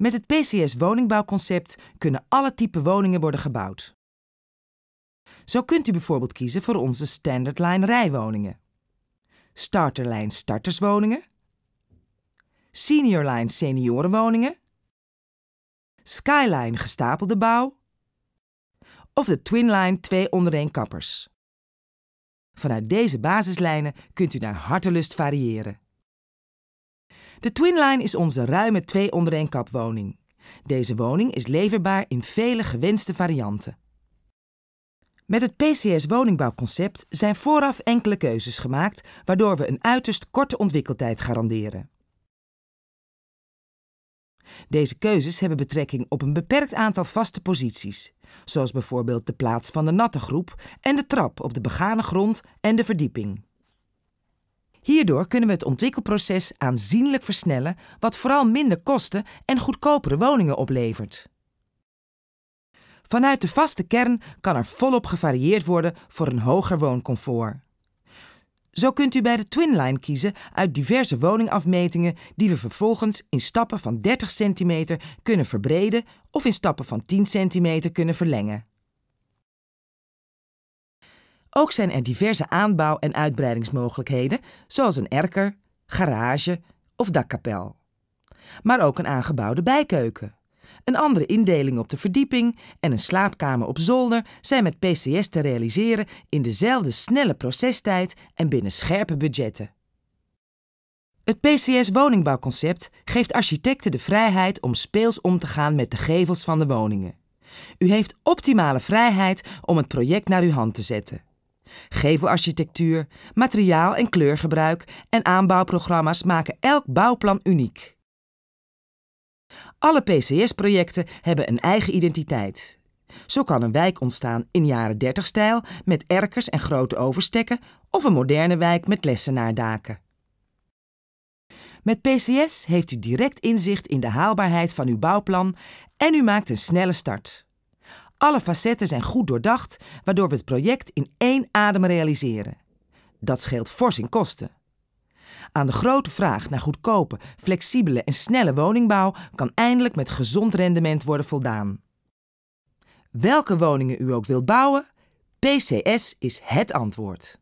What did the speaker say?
Met het PCS woningbouwconcept kunnen alle typen woningen worden gebouwd. Zo kunt u bijvoorbeeld kiezen voor onze Standardline rijwoningen, starterlijn starterswoningen, line seniorenwoningen, skyline gestapelde bouw of de twinline 2 onder 1 kappers. Vanuit deze basislijnen kunt u naar hartelust variëren. De Twinline is onze ruime twee onder één kap woning. Deze woning is leverbaar in vele gewenste varianten. Met het PCS woningbouwconcept zijn vooraf enkele keuzes gemaakt, waardoor we een uiterst korte ontwikkeltijd garanderen. Deze keuzes hebben betrekking op een beperkt aantal vaste posities, zoals bijvoorbeeld de plaats van de natte groep en de trap op de begane grond en de verdieping. Hierdoor kunnen we het ontwikkelproces aanzienlijk versnellen, wat vooral minder kosten en goedkopere woningen oplevert. Vanuit de vaste kern kan er volop gevarieerd worden voor een hoger wooncomfort. Zo kunt u bij de Twinline kiezen uit diverse woningafmetingen die we vervolgens in stappen van 30 cm kunnen verbreden of in stappen van 10 cm kunnen verlengen. Ook zijn er diverse aanbouw- en uitbreidingsmogelijkheden, zoals een erker, garage of dakkapel. Maar ook een aangebouwde bijkeuken. Een andere indeling op de verdieping en een slaapkamer op zolder zijn met PCS te realiseren in dezelfde snelle procestijd en binnen scherpe budgetten. Het PCS woningbouwconcept geeft architecten de vrijheid om speels om te gaan met de gevels van de woningen. U heeft optimale vrijheid om het project naar uw hand te zetten. Gevelarchitectuur, materiaal- en kleurgebruik en aanbouwprogramma's maken elk bouwplan uniek. Alle PCS-projecten hebben een eigen identiteit. Zo kan een wijk ontstaan in jaren 30-stijl met erkers en grote overstekken of een moderne wijk met lessenaardaken. Met PCS heeft u direct inzicht in de haalbaarheid van uw bouwplan en u maakt een snelle start. Alle facetten zijn goed doordacht, waardoor we het project in één adem realiseren. Dat scheelt fors in kosten. Aan de grote vraag naar goedkope, flexibele en snelle woningbouw kan eindelijk met gezond rendement worden voldaan. Welke woningen u ook wilt bouwen, PCS is het antwoord.